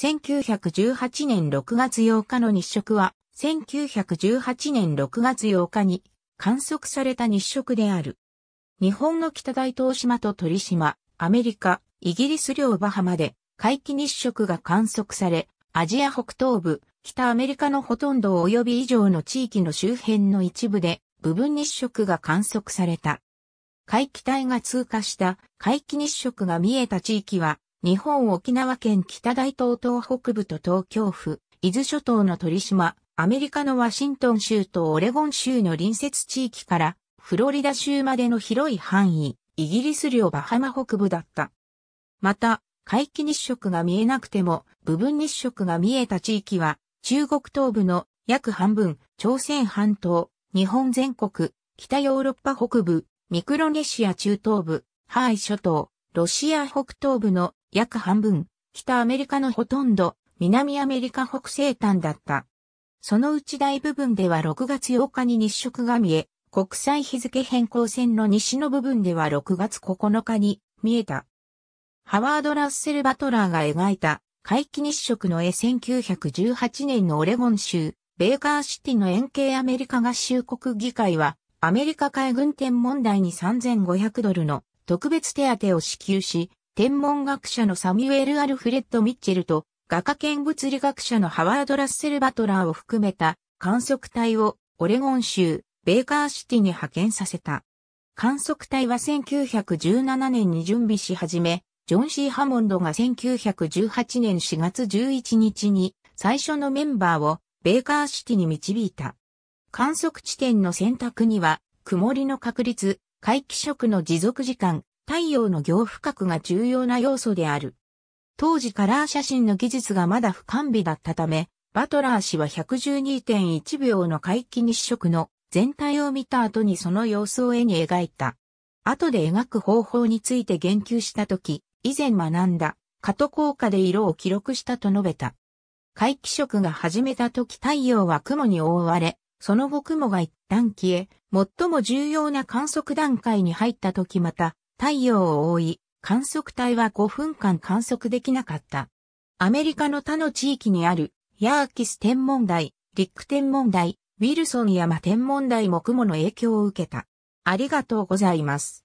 1918年6月8日の日食は、1918年6月8日に観測された日食である。日本の北大東島と鳥島、アメリカ、イギリス領バハマで回帰日食が観測され、アジア北東部、北アメリカのほとんど及び以上の地域の周辺の一部で部分日食が観測された。回帰帯が通過した回帰日食が見えた地域は日本沖縄県北大東東北部と東京府、伊豆諸島の鳥島、アメリカのワシントン州とオレゴン州の隣接地域から、フロリダ州までの広い範囲、イギリス領バハマ北部だった。また、海既日食が見えなくても、部分日食が見えた地域は、中国東部の約半分、朝鮮半島、日本全国、北ヨーロッパ北部、ミクロネシア中東部、ハワイ諸島、ロシア北東部の約半分、北アメリカのほとんど、南アメリカ北西端だった。そのうち大部分では6月8日に日食が見え、国際日付変更線の西の部分では6月9日に見えた。ハワード・ラッセル・バトラーが描いた回帰日食の絵1918年のオレゴン州、ベーカーシティの円形アメリカ合衆国議会は、アメリカ海軍天問題に3500ドルの特別手当を支給し、天文学者のサミュエル・アルフレッド・ミッチェルと、画家兼物理学者のハワード・ラッセル・バトラーを含めた観測隊をオレゴン州ベーカーシティに派遣させた。観測隊は1917年に準備し始め、ジョン・シー・ハモンドが1918年4月11日に最初のメンバーをベーカーシティに導いた。観測地点の選択には、曇りの確率、回帰食の持続時間、太陽の行不覚が重要な要素である。当時カラー写真の技術がまだ不完備だったため、バトラー氏は112.1秒の回帰日食の全体を見た後にその様子を絵に描いた。後で描く方法について言及したとき、以前学んだ、過渡効果で色を記録したと述べた。回帰色が始めた時太陽は雲に覆われ、その後雲が一旦消え、最も重要な観測段階に入った時また太陽を覆い、観測隊は5分間観測できなかった。アメリカの他の地域にある、ヤーキス天文台、リック天文台、ウィルソン山天文台も雲の影響を受けた。ありがとうございます。